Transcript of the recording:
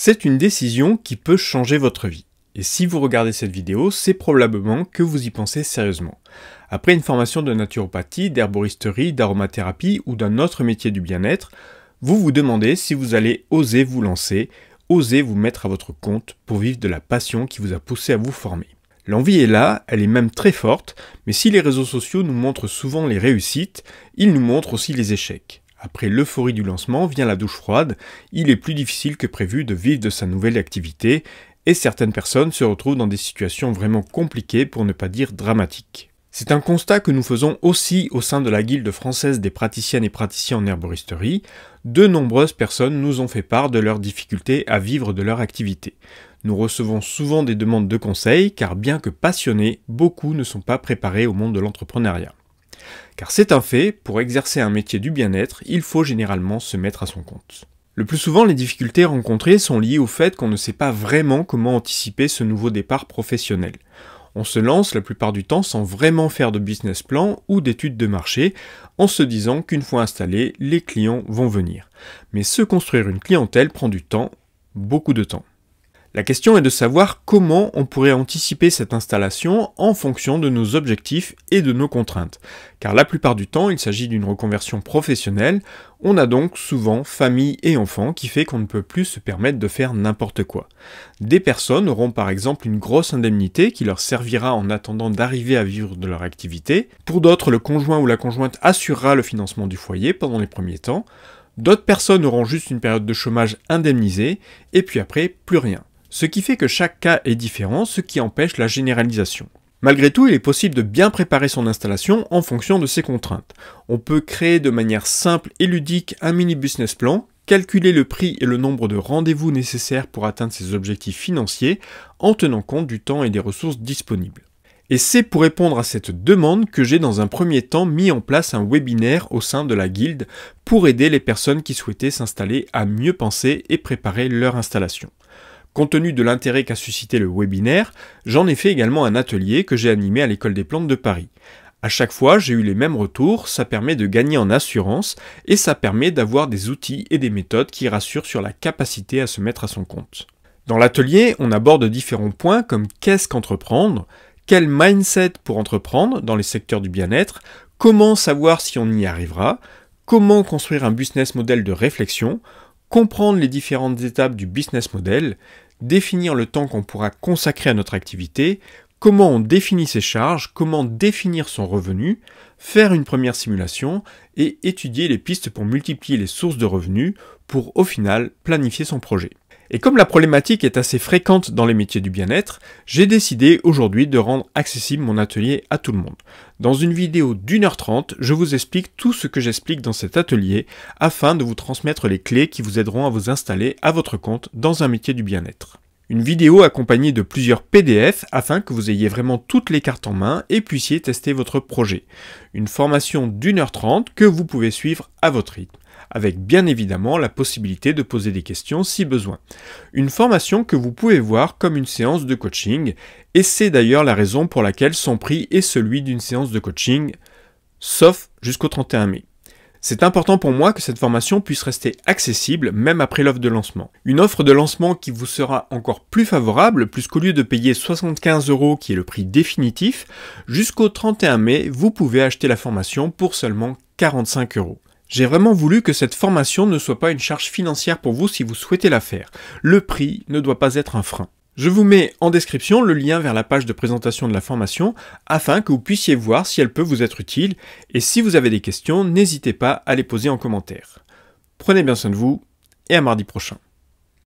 C'est une décision qui peut changer votre vie. Et si vous regardez cette vidéo, c'est probablement que vous y pensez sérieusement. Après une formation de naturopathie, d'herboristerie, d'aromathérapie ou d'un autre métier du bien-être, vous vous demandez si vous allez oser vous lancer, oser vous mettre à votre compte pour vivre de la passion qui vous a poussé à vous former. L'envie est là, elle est même très forte, mais si les réseaux sociaux nous montrent souvent les réussites, ils nous montrent aussi les échecs. Après l'euphorie du lancement vient la douche froide, il est plus difficile que prévu de vivre de sa nouvelle activité, et certaines personnes se retrouvent dans des situations vraiment compliquées pour ne pas dire dramatiques. C'est un constat que nous faisons aussi au sein de la Guilde française des praticiennes et praticiens en herboristerie. De nombreuses personnes nous ont fait part de leurs difficultés à vivre de leur activité. Nous recevons souvent des demandes de conseils car bien que passionnés, beaucoup ne sont pas préparés au monde de l'entrepreneuriat. Car c'est un fait, pour exercer un métier du bien-être, il faut généralement se mettre à son compte. Le plus souvent, les difficultés rencontrées sont liées au fait qu'on ne sait pas vraiment comment anticiper ce nouveau départ professionnel. On se lance la plupart du temps sans vraiment faire de business plan ou d'études de marché, en se disant qu'une fois installé, les clients vont venir. Mais se construire une clientèle prend du temps, beaucoup de temps. La question est de savoir comment on pourrait anticiper cette installation en fonction de nos objectifs et de nos contraintes. Car la plupart du temps, il s'agit d'une reconversion professionnelle, on a donc souvent famille et enfants qui fait qu'on ne peut plus se permettre de faire n'importe quoi. Des personnes auront par exemple une grosse indemnité qui leur servira en attendant d'arriver à vivre de leur activité. Pour d'autres, le conjoint ou la conjointe assurera le financement du foyer pendant les premiers temps. D'autres personnes auront juste une période de chômage indemnisée, et puis après, plus rien. Ce qui fait que chaque cas est différent, ce qui empêche la généralisation. Malgré tout, il est possible de bien préparer son installation en fonction de ses contraintes. On peut créer de manière simple et ludique un mini business plan, calculer le prix et le nombre de rendez-vous nécessaires pour atteindre ses objectifs financiers en tenant compte du temps et des ressources disponibles. Et c'est pour répondre à cette demande que j'ai dans un premier temps mis en place un webinaire au sein de la guilde pour aider les personnes qui souhaitaient s'installer à mieux penser et préparer leur installation. Compte tenu de l'intérêt qu'a suscité le webinaire, j'en ai fait également un atelier que j'ai animé à l'école des plantes de Paris. À chaque fois, j'ai eu les mêmes retours, ça permet de gagner en assurance et ça permet d'avoir des outils et des méthodes qui rassurent sur la capacité à se mettre à son compte. Dans l'atelier, on aborde différents points comme qu'est-ce qu'entreprendre, quel mindset pour entreprendre dans les secteurs du bien-être, comment savoir si on y arrivera, comment construire un business model de réflexion, comprendre les différentes étapes du business model, définir le temps qu'on pourra consacrer à notre activité, comment on définit ses charges, comment définir son revenu, faire une première simulation et étudier les pistes pour multiplier les sources de revenus pour au final planifier son projet. Et comme la problématique est assez fréquente dans les métiers du bien-être, j'ai décidé aujourd'hui de rendre accessible mon atelier à tout le monde. Dans une vidéo d'une h 30 je vous explique tout ce que j'explique dans cet atelier afin de vous transmettre les clés qui vous aideront à vous installer à votre compte dans un métier du bien-être. Une vidéo accompagnée de plusieurs PDF afin que vous ayez vraiment toutes les cartes en main et puissiez tester votre projet. Une formation d'une h 30 que vous pouvez suivre à votre rythme avec bien évidemment la possibilité de poser des questions si besoin. Une formation que vous pouvez voir comme une séance de coaching, et c'est d'ailleurs la raison pour laquelle son prix est celui d'une séance de coaching, sauf jusqu'au 31 mai. C'est important pour moi que cette formation puisse rester accessible même après l'offre de lancement. Une offre de lancement qui vous sera encore plus favorable puisqu'au lieu de payer 75 euros qui est le prix définitif, jusqu'au 31 mai, vous pouvez acheter la formation pour seulement 45 euros. J'ai vraiment voulu que cette formation ne soit pas une charge financière pour vous si vous souhaitez la faire. Le prix ne doit pas être un frein. Je vous mets en description le lien vers la page de présentation de la formation afin que vous puissiez voir si elle peut vous être utile et si vous avez des questions, n'hésitez pas à les poser en commentaire. Prenez bien soin de vous et à mardi prochain.